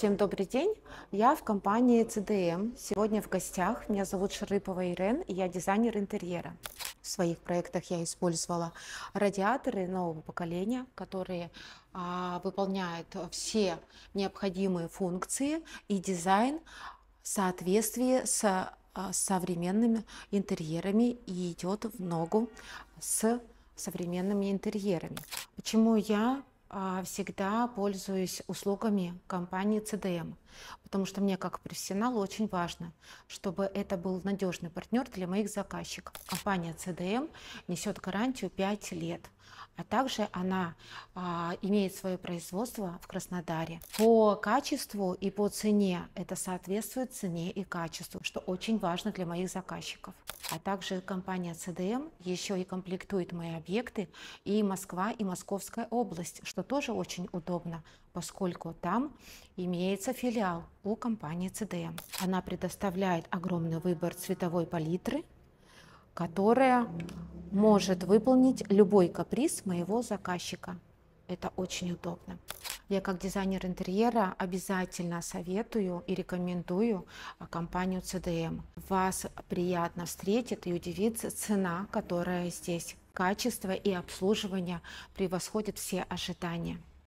Всем добрый день. Я в компании CDM. Эм. Сегодня в гостях. Меня зовут Шарыпова Ирен, и я дизайнер интерьера. В своих проектах я использовала радиаторы нового поколения, которые а, выполняют все необходимые функции и дизайн в соответствии с а, современными интерьерами и идет в ногу с современными интерьерами. Почему я а, всегда пользуюсь услугами компании CDM, эм. потому что мне как профессионалу очень важно, чтобы это был надежный партнер для моих заказчиков. Компания CDM эм несет гарантию 5 лет, а также она а, имеет свое производство в Краснодаре. По качеству и по цене это соответствует цене и качеству, что очень важно для моих заказчиков. А также компания CDM еще и комплектует мои объекты и Москва, и Московская область, что тоже очень удобно, поскольку там имеется филиал у компании CDM. Она предоставляет огромный выбор цветовой палитры, которая может выполнить любой каприз моего заказчика. Это очень удобно. Я как дизайнер интерьера обязательно советую и рекомендую а, компанию CDM. Эм. Вас приятно встретит и удивится цена, которая здесь. Качество и обслуживание превосходят все ожидания.